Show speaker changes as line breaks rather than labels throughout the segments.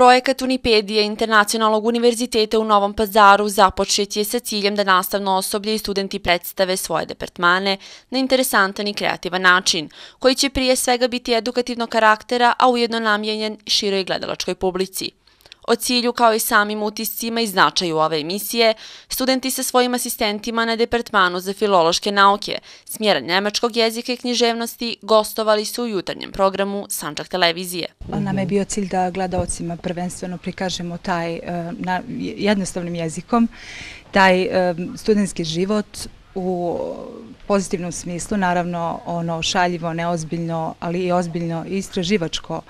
projekat Unipedija Internacionalnog univerziteta u Novom Pazaru započet je sa ciljem da nastavno osoblje i studenti predstave svoje departmane na interesantan i kreativan način, koji će prije svega biti edukativnog karaktera, a ujedno namjenjen široj gledaločkoj publici. O cilju kao i samim utiscima i značaju ove emisije, studenti sa svojim asistentima na Departmanu za filološke nauke, smjera njemačkog jezika i književnosti, gostovali su u jutarnjem programu Sančak televizije.
Nam je bio cilj da gledalcima prvenstveno prikažemo taj eh, jednostavnim jezikom, taj eh, studentski život u pozitivnom smislu, naravno ono šaljivo, neozbiljno, ali i ozbiljno istraživačko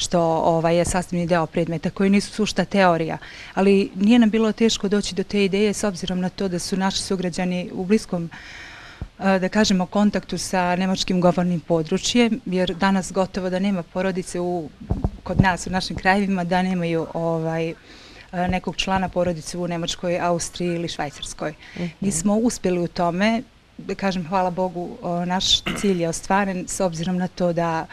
što ovaj, je sastavni deo predmeta, koji nisu sušta teorija. Ali nije nam bilo teško doći do te ideje s obzirom na to da su naši sugrađani u bliskom eh, da kažemo, kontaktu sa nemočkim govornim područjem, jer danas gotovo da nema porodice kod nas u našim krajevima, da nemaju ovaj, eh, nekog člana porodice u Nemočkoj, Austriji ili Švajcarskoj. Mhm. Mi smo uspjeli u tome, da kažem, hvala Bogu, eh, naš cilj je ostvaren s obzirom na to da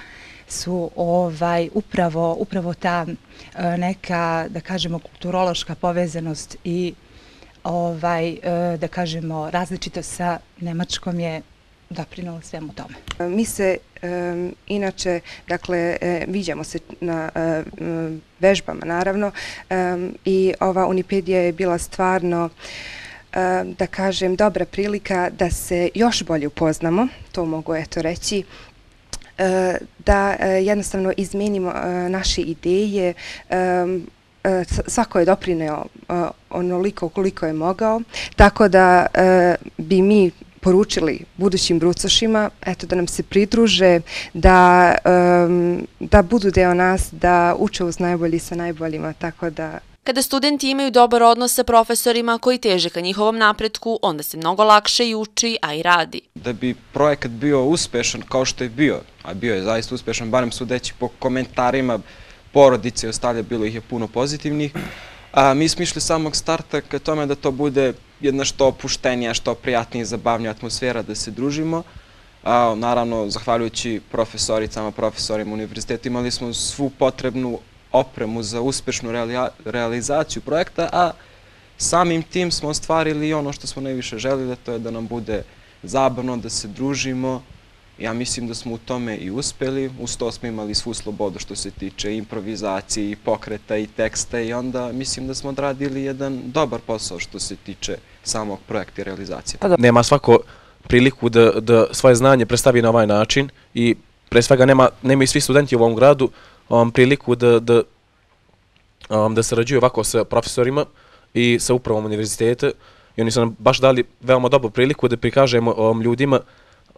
su ovaj upravo upravo ta e, neka da kažemo kulturološka povezanost i ovaj e, da kažemo različito sa nemačkom je doprinula svemu tome. Mi se
e, inače dakle viđamo se na vežbama naravno i ova Unipedija je bila stvarno da kažem, dobra prilika da se još bolje upoznamo, to mogu eto reći, Eh, da eh, jednostavno izmenimo eh, naše ideje. Svako je doprineo onoliko koliko je mogao, tako da bi mi poručili budućim brucošima eto, da nam se pridruže, da, da budu deo nas, da uče uz najbolji sa najboljima, tako da
Kada studenti imaju dobar odnos sa profesorima koji teže ka njihovom napretku, onda se mnogo lakše i uči, a i radi.
Da bi projekat bio uspešan kao što je bio, a bio je zaista uspešan, barem sudeći po komentarima porodice i ostalje, bilo ih je puno pozitivnih, mi smo išli samog starta ka tome da to bude jedna što opuštenija, što prijatnija i zabavnija atmosfera da se družimo. Naravno, zahvaljujući profesoricama, profesorima univerzitetu, imali smo svu potrebnu opremu za uspešnu realizaciju projekta, a samim tim smo ostvarili i ono što smo najviše želili, to je da nam bude zabavno, da se družimo. Ja mislim da smo u tome i uspeli. Uz to smo imali svu slobodu što se tiče improvizacije i pokreta i teksta i onda mislim da smo odradili jedan dobar posao što se tiče samog projekta i realizacije. Pa nema svako priliku da svoje znanje predstavi na ovaj način i pre svega nema i svi studenti u ovom gradu um, priliku da, da, um, da sarađuju ovako sa profesorima i sa upravom univerziteta i oni su nam baš dali veoma dobru priliku da prikažemo um, ljudima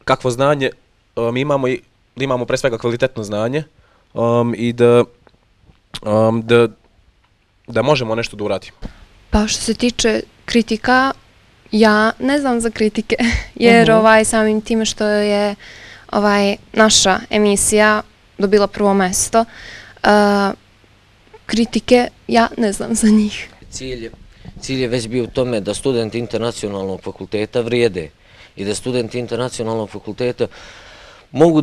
kakvo znanje mi um, imamo i da imamo pre svega kvalitetno znanje um, i da, um, da, da možemo nešto da uradimo.
Pa što se tiče kritika, ja ne znam za kritike, jer uh mhm. -huh. ovaj, samim tim što je ovaj, naša emisija dobila prvo mesto. Kritike, ja ne znam za njih.
Cilj je već bio u tome da studenti internacionalnog fakulteta vrijede i da studenti internacionalnog fakulteta mogu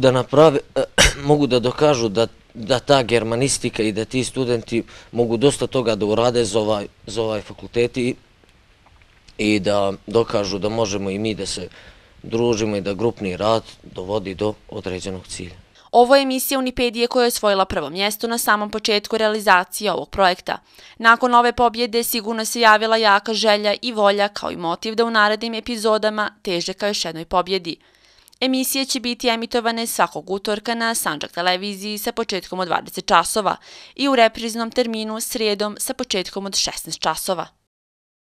da dokažu da ta germanistika i da ti studenti mogu dosta toga da urade za ovaj, ovaj fakultet i da dokažu da možemo i mi da se družimo i da grupni rad dovodi do određenog cilja. Ovo je emisija Unipedije koja je osvojila prvo mjesto na samom početku realizacije ovog projekta. Nakon ove pobjede sigurno se javila jaka želja i volja kao i motiv da u narednim epizodama teže ka još jednoj pobjedi. Emisije će biti emitovane svakog utorka na Sanđak televiziji sa početkom od 20 časova i u repriznom terminu srijedom sa početkom od 16 časova.